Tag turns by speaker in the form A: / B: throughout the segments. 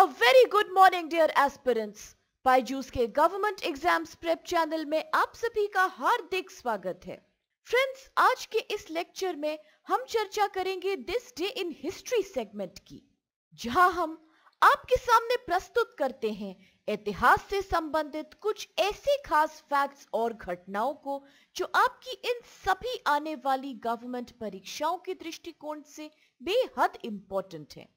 A: A very good morning dear aspirants. Pyju's के government exams prep channel में आप सभी का हार्दिक स्वागत है Friends, आज के इस lecture में हम चर्चा करेंगे this day in history segment की जहां हम आपके सामने प्रस्तुत करते हैं इतिहास से संबंधित कुछ ऐसे खास फैक्ट्स और घटनाओं को जो आपकी इन सभी आने वाली गवर्नमेंट परीक्षाओं के दृष्टिकोण से बेहद इम्पोर्टेंट हैं।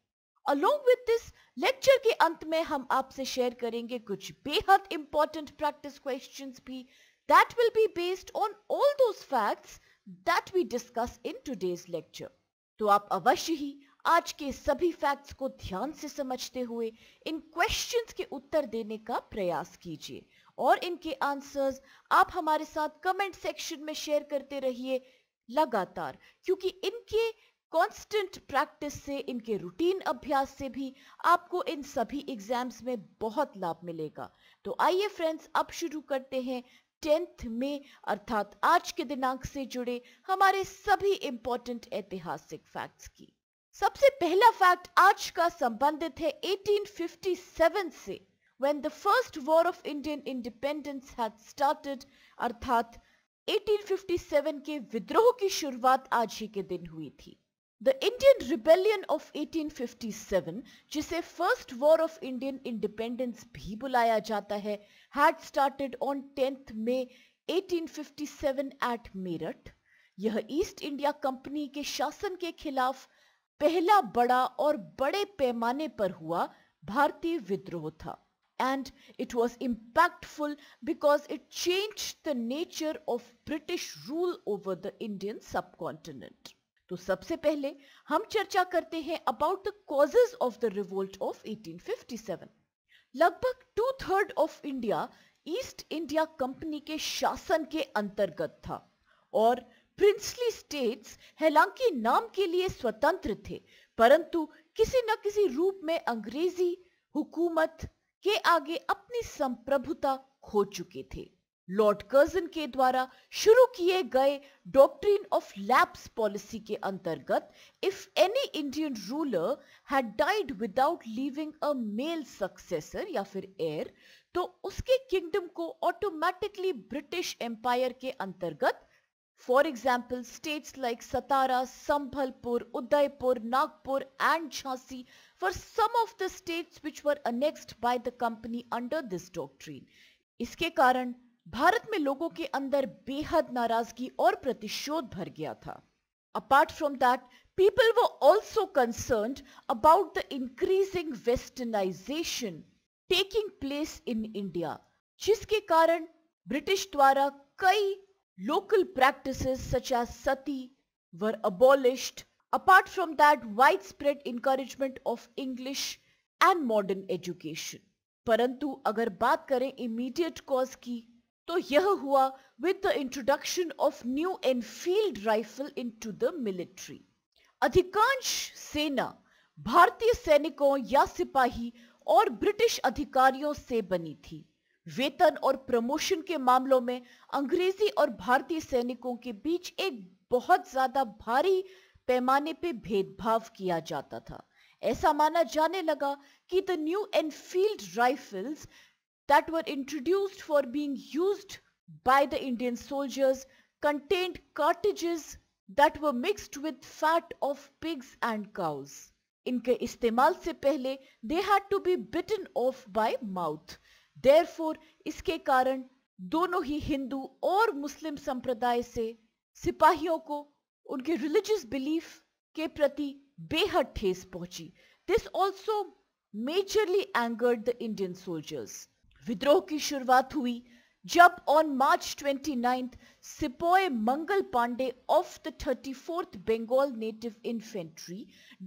A: अलोंग विद दिस लेक्चर के अंत में हम आपसे शेयर करेंगे कुछ बेहद इंपॉर्टेंट प्रैक्टिस क्वेश्चंस भी that will be based on all those facts that we discuss in today's lecture तो आप अवश्य ही आज के सभी फैक्ट्स को ध्यान से समझते हुए इन क्वेश्चंस के उत्तर देने का प्रयास कीजिए और इनके आंसर्स आप हमारे साथ कमेंट सेक्शन में शेयर करते रहिए लगातार क्योंकि इनके कांस्टेंट प्रैक्टिस से इनके रूटीन अभ्यास से भी आपको इन सभी एग्जाम्स में बहुत लाभ मिलेगा तो आइए फ्रेंड्स अब शुरू करते हैं टेंथ में अर्थात आज के दिनांक से जुड़े हमारे सभी इंपॉर्टेंट ऐतिहासिक फैक्ट्स की सबसे पहला फैक्ट आज का संबंधित है 1857 से when the first war of Indian independence had started अर्थात 1857 के विद्रोह की शुरुआत आज ही के दिन हुई थी The Indian Rebellion of 1857, जिसे first war of Indian independence भी बुलाया जाता है, had started on 10th May 1857 at Meerut. यह East India Company के शासन के खिलाफ पहला बड़ा और बड़े पैमाने पर हुआ भारतीय विद्रोह था and it was impactful because it change the nature of British rule over the Indian subcontinent तो सबसे पहले हम चर्चा करते हैं about the causes of the revolt of 1857। लगभग two third of India East India company के शासन के अंतर्गत था और प्रिंसली स्टेट्स हालांकि नाम के लिए स्वतंत्र थे परंतु किसी न किसी रूप में अंग्रेजी हुकूमत के आगे अपनी संप्रभुता खो चुके थे लॉर्ड कर्जन के द्वारा शुरू किए गए डॉक्ट्रिन ऑफ लैप्स पॉलिसी के अंतर्गत if any Indian ruler had died without leaving a male successor या फिर एयर तो उसके किंगडम को ऑटोमेटिकली ब्रिटिश एम्पायर के अंतर्गत for example states like Satara Sambalpur Udaipur Nagpur and Jhansi for some of the states which were annexed by the company under this doctrine इसके कारण भारत में लोगों के अंदर बेहद नाराजगी और प्रतिशोध भर गया था अपार्ट फ्रॉम दैट पीपल वो also concern about the increasing westernisation taking place in India जिसके कारण ब्रिटिश द्वारा कई local practice such as sati were abolished apart from that wide spread encouragement of English and modern education परंतु अगर बात करें immediate cause की तो यह हुआ with the introduction of new Enfield rifle into the military अधिकांश सेना भारतीय सैनिकों या सिपाही और ब्रिटिश अधिकारियों से बनी थी वेतन और प्रमोशन के मामलों में अंग्रेजी और भारतीय सैनिकों के बीच एक बहुत ज्यादा भारी पैमाने पे भेदभाव किया जाता था ऐसा माना जाने लगा कि the new Enfield rifles that were introduced for being used by the Indian soldiers contained cartridges that were mixed with fat of pigs and cows. In Inke istemal se pehle, they had to be bitten off by mouth. Therefore, iske karan, dono hi Hindu or Muslim sampraday se, sipahiyo ko, unke religious belief ke prati behat thes pochi. This also majorly angered the Indian soldiers. विद्रोह की शुरुआत हुई जब on March 29 sepoy Mangal Pandey of the 34th Bengal नेटिव infantry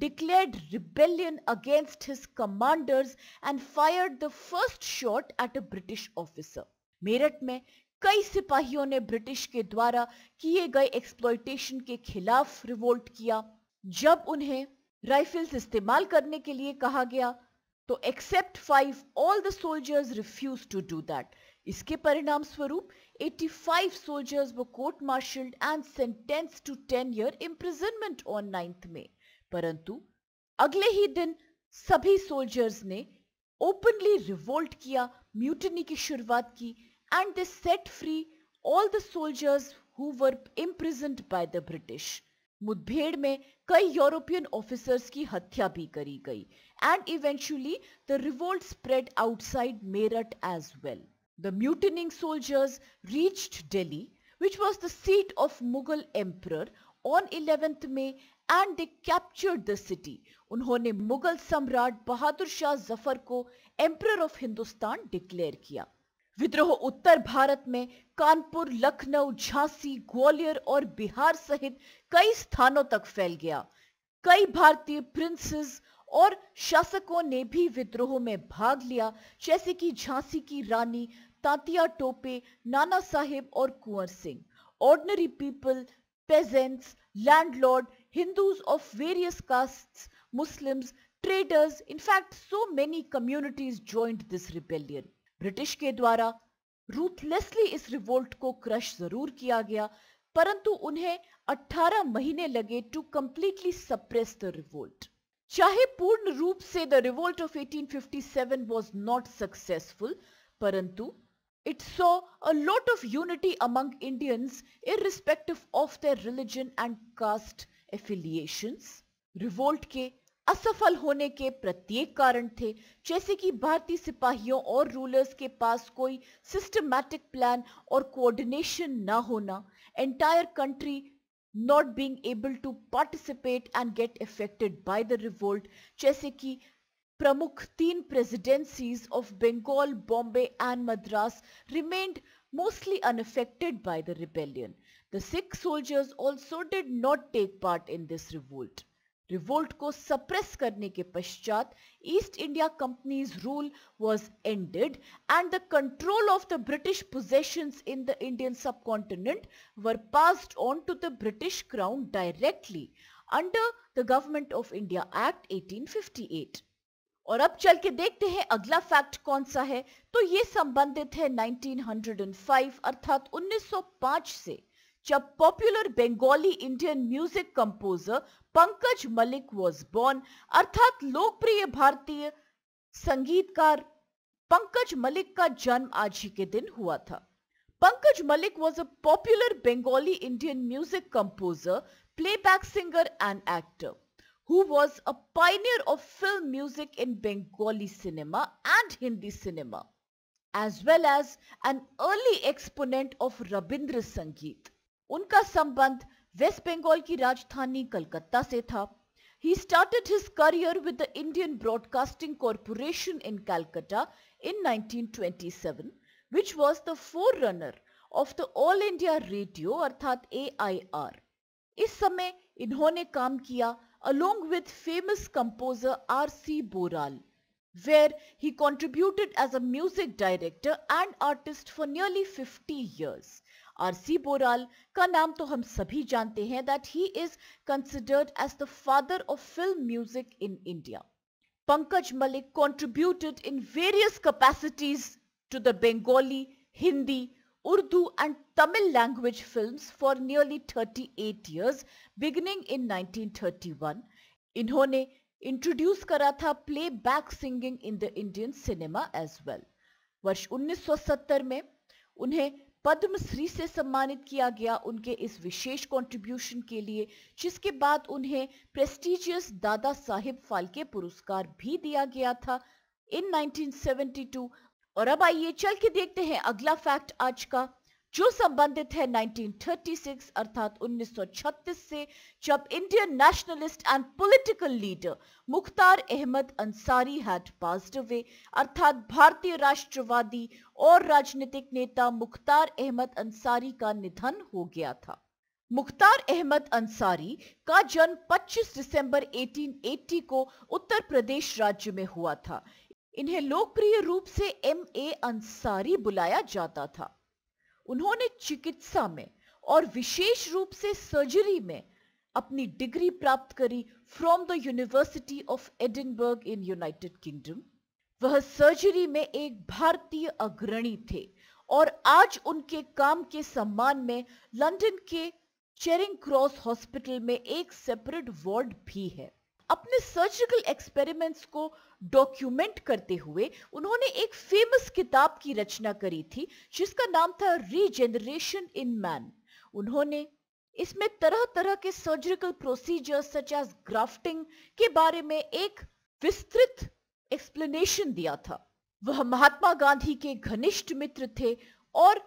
A: declared rebellion against his commanders and fired the first shot at a British officer Meerut में कई सिपाहियों ने ब्रिटिश के द्वारा किए गए एक्सप्लोइटेशन के खिलाफ रिवोल्ट किया जब उन्हें राइफल्स इस्तेमाल करने के लिए कहा गया तो except five all the soldiers refuse to do that इसके परिणाम स्वरूप 85 सोल्जर्स वो court martialled and sentence to 10 year imprisonment on ninth में परंतु अगले ही दिन सभी सोल्जर्स ने ओपनली रिवोल्ट किया म्यूटनी की शुरुआत की and they set free all the soldiers who were imprisoned by the British मुठभेड़ में कई यूरोपियन ऑफिसर्स की हत्या भी करी गई and eventually the revolt spread outside Meerut as well the mutinying soldiers reached Delhi which was the seat of Mughal emperor on eleventh May and they captured the city उन्होंने मुगल सम्राट बहादुर शाह जफर को एम्पर ऑफ हिंदुस्तान डिक्लेयर किया विद्रोह उत्तर भारत में कानपुर लखनऊ झांसी ग्वालियर और बिहार सहित कई स्थानों तक फैल गया कई भारतीय प्रिंसेस और शासकों ने भी विद्रोह में भाग लिया जैसे कि झांसी की रानी तांतिया टोपे नाना साहेब और Kunwar Singh ordinary people peasants landlord Hindus of various caste Muslims traders in fact so many communities joined this rebellion British के द्वारा रूथलेसली इस रिवोल्ट को क्रश जरूर किया गया परंतु उन्हें 18 महीने लगे to completely suppress the revolt चाहे पूर्ण रूप से the revolt of 1857 was not successful परंतु it saw a lot of unity among Indians irrespective of their religion and caste affiliations. Revolt के असफल होने के प्रत्येक कारण थे जैसे कि भारतीय सिपाहियों और रूलर्स के पास कोई सिस्टमैटिक प्लान और कोऑर्डिनेशन ना होना entire country not being able to participate and get affected by the revolt जैसे कि प्रमुख तीन presidencies of Bengal Bombay and Madras remained mostly unaffected by the rebellion the Sikh soldiers also did not take part in this revolt revolt को suppress करने के पश्चात East India company's rule was ended and the control of the British possession in the Indian subcontinent were passed on to the British crown directly under the government of India act 1858 और अब चल के देखते हैं अगला fact कौन सा है तो ये संबंधित है 1905 अर्थात 1905 से जब popular Bengali Indian music composer Pankaj Mallick was born अर्थात लोकप्रिय भारतीय संगीतकार पंकज मलिक का जन्म आज ही के दिन हुआ था Pankaj Malik was a popular Bengali Indian music composer, playback singer and actor who was a pioneer of film music in Bengali cinema and Hindi cinema as well as an early exponent of Rabindra Sangeet. उनका संबंध waste Bengal की राजधानी कलकत्ता से था he started his career with the Indian Broadcasting Corporation in Calcutta in 1927 which was the forerunner of the All India Radio अर्थात AIR इस समय इन्होंने काम किया along with famous composer R C Boral where he contributed as a music director and artist for nearly fifty years R C Boral का नाम तो हम सभी जानते हैं that he is considered as the father of film music in India Pankaj Mallik contributed in various capacities to the Bengali Hindi Urdu and Tamil language film for nearly thirty eight years beginning in nineteen thirty one इन्होंने introduce करा था playback singing in the Indian cinema as well वर्ष उन्नीस सौ सत्तर में उन्हें पद्मश्री से सम्मानित किया गया उनके इस विशेष कंट्रीब्यूशन के लिए जिसके बाद उन्हें प्रेस्टिजियस दादा साहिब फाल्के पुरस्कार भी दिया गया था इन 1972 और अब आइए चल के देखते हैं अगला फैक्ट आज का जो संबंधित है 1936 अर्थात 1936 से जब Indian nationalist and political leader Mukhtar Ahmed Ansari had passed away अर्थात भारतीय राष्ट्रवादी और राजनीतिक नेता मुख्तार अहमद अंसारी का निधन हो गया था मुख्तार अहमद अंसारी का जन्म 25 दिसंबर 1880 को उत्तर प्रदेश राज्य में हुआ था इन्हें लोकप्रिय रूप से एम ए अंसारी बुलाया जाता था उन्होंने चिकित्सा में और विशेष रूप से सर्जरी में अपनी डिग्री प्राप्त करी from the university of Edinburgh in United Kingdom वह सर्जरी में एक भारतीय अग्रणी थे और आज उनके काम के सम्मान में लंदन के चेरिंग क्रॉस हॉस्पिटल में एक सेपरेट वार्ड भी है अपने सर्जिकल एक्सपेरिमेंट्स को डॉक्यूमेंट करते हुए उन्होंने एक फेमस किताब की रचना करी थी जिसका नाम था रीजेनरेशन इन मैन उन्होंने इसमें तरह तरह के surgical procedures such as grafting के बारे में एक विस्तृत एक्सप्लेनेशन दिया था वह महात्मा गांधी के घनिष्ठ मित्र थे और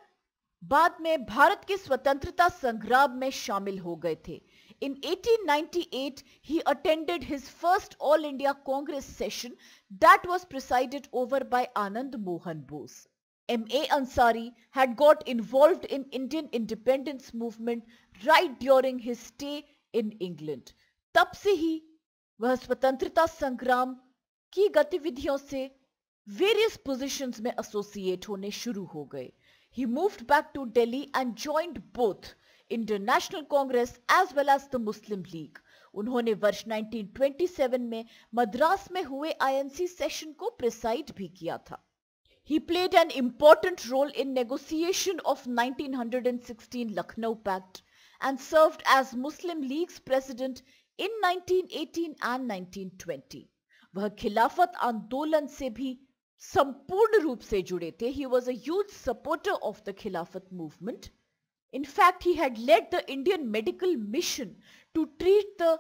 A: बाद में भारत के स्वतंत्रता संग्राम में शामिल हो गए थे In 1898, he attended his first All India Congress session that was presided over by Anand Mohan Bose. M.A. Ansari had got involved in Indian independence movement right during his stay in England. तब से ही वह स्वतंत्रता संग्राम की गतिविधियों से various positions में associate होने शुरू हो गए. He moved back to Delhi and joined both international Congress as well as the Muslim League उन्होंने वर्ष 1927 में मद्रास में हुए आईएनसी सेशन को प्रिसाइड भी किया था He played an important role in negotiation of 1916 Lucknow Pact and served as Muslim League's president in 1918 and 1920. वह खिलाफत आंदोलन से भी संपूर्ण रूप से जुड़े थे he was a huge supporter of the Khilafat movement In fact, he had led the Indian medical mission to treat the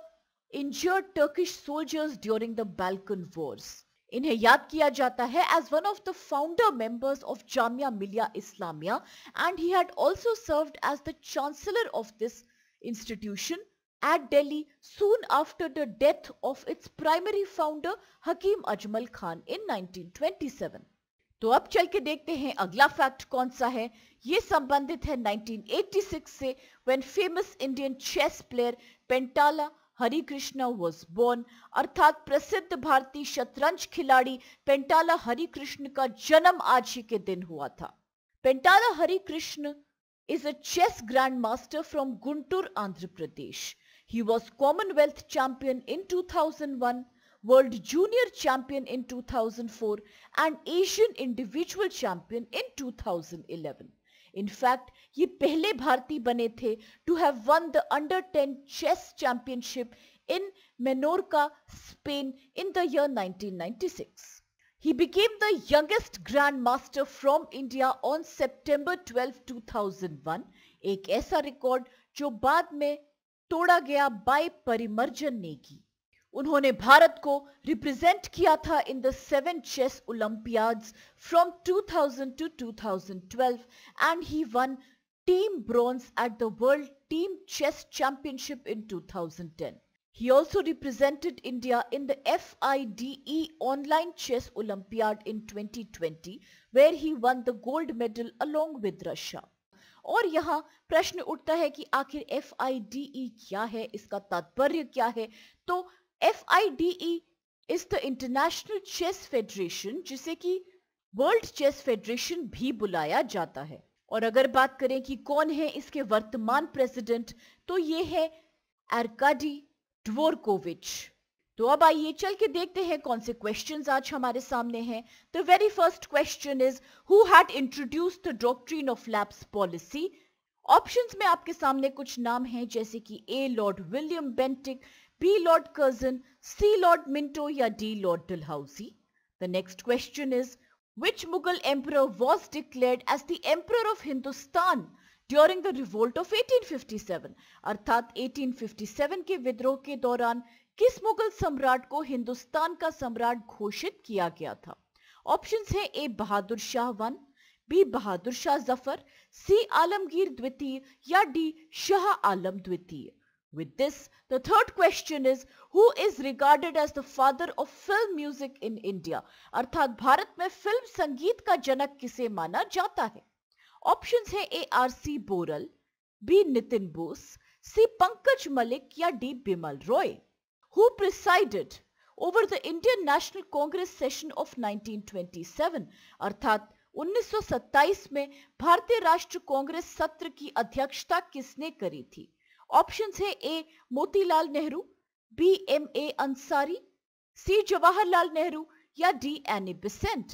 A: injured Turkish soldiers during the Balkan Wars. इन्हें याद किया as one of the founder members of members Millia Islamia, and he had also served as the chancellor of this institution at Delhi soon after the death of its primary founder Hakim Ajmal Khan in 1927. तो अब चल के देखते हैं अगला fact कौन सा है ये संबंधित है 1986 से when famous Indian chess player Pentala Harikrishna was born अर्थात प्रसिद्ध भारतीय शतरंज खिलाड़ी पेंटाला हरिकृष्ण का जन्म आज ही के दिन हुआ था Pentala Harikrishna is a is a chess grandmaster from Guntur, Andhra Pradesh. He was Commonwealth champion in 2001 World Junior Champion in 2004 and Asian Individual Champion in 2011. In fact, he पहले Bharti बने थे to have won the Under 10 Chess Championship in Menorca, Spain in the year 1996. He became the youngest Grandmaster from India on September 12, 2001, A ऐसा record जो बाद में तोड़ा गया bye उन्होंने भारत को रिप्रेजेंट किया था in the seven chess Olympiads from 2000 to 2012 and he won team bronze at the world team chess championship in 2010. He also represented India in the FIDE Online Chess Olympiad in 2020 where he won the gold medal along with Russia. और यहां प्रश्न उठता है कि आखिर F e क्या है इसका तात्पर्य क्या है तो FIDE is the International Chess Federation जिसे कि वर्ल्ड चेस फेडरेशन भी बुलाया जाता है और अगर बात करें कि कौन है इसके वर्तमान प्रेसिडेंट तो ये है एरकाडी डोरकोविच तो अब आइए चल के देखते हैं कौन से क्वेश्चंस आज हमारे सामने हैं the very first question is who had introduced the doctrine of lapse policy options में आपके सामने कुछ नाम हैं जैसे कि A Lord William Bentinck B. Lord Curzon, C. Lord Minto या D. Lord Dalhousie. The next question is, which Mughal emperor was declared as the emperor of Hindustan during the revolt of 1857? अर्थात 1857 के विद्रोह के दौरान किस मुगल सम्राट को हिंदुस्तान का सम्राट घोषित किया गया था ऑप्शंस हैं A Bahadur Shah one B Bahadur Shah Zafar C Alamgir द्वितीय या डी शाह आलम द्वितीय With this, the third question is, who is regarded as the father of film music in India? अर्थात भारत में फिल्म संगीत का जनक किसे माना जाता है ऑप्शंस है A R C Boral B Nitin Bose C Pankaj Mallik या D Bimal Roy who presided over the Indian National Congress session of 1927 अर्थात 1927 में भारतीय राष्ट्र कांग्रेस सत्र की अध्यक्षता किसने करी थी ऑप्शन है A Motilal Nehru B M A Ansari C Jawaharlal Nehru या D Annie Besant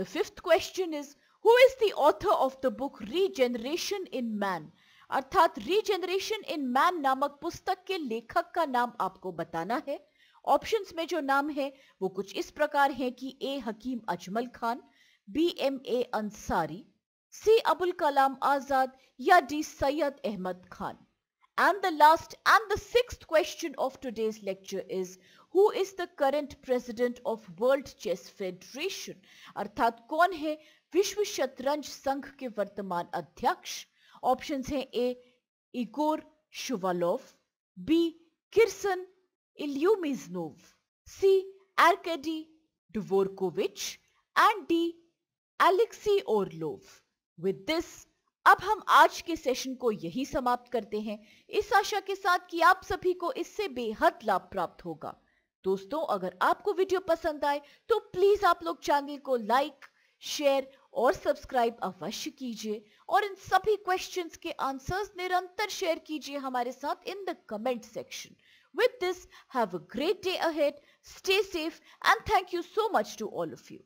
A: the fifth question is who is the author of the book Regeneration in Man अर्थात रीजेनरेशन इन मैन नामक पुस्तक के लेखक का नाम आपको बताना है ऑप्शंस में जो नाम है वो कुछ इस प्रकार है कि A Hakim Ajmal Khan B M A Ansari C Abul Kalam Azad या D Syed Ahmed Khan And the last and the sixth question of today's lecture is who is the current president of World Chess Federation? अर्थात कौन है विश्व शतरंज संघ के वर्तमान अध्यक्ष ऑप्शंस हैं A Igor Shuvalov B Kirsan Ilyumzhinov C Arkady Dvorkovich and D. Alexey Orlov. With this, अब हम आज के सेशन को यही समाप्त करते हैं इस आशा के साथ कि आप सभी को इससे बेहद लाभ प्राप्त होगा दोस्तों अगर आपको वीडियो पसंद आए तो प्लीज आप लोग चैनल को लाइक शेयर और सब्सक्राइब अवश्य कीजिए और इन सभी क्वेश्चंस के आंसर्स निरंतर शेयर कीजिए हमारे साथ in the comment section with this have a great day ahead stay safe and thank you so much to all of you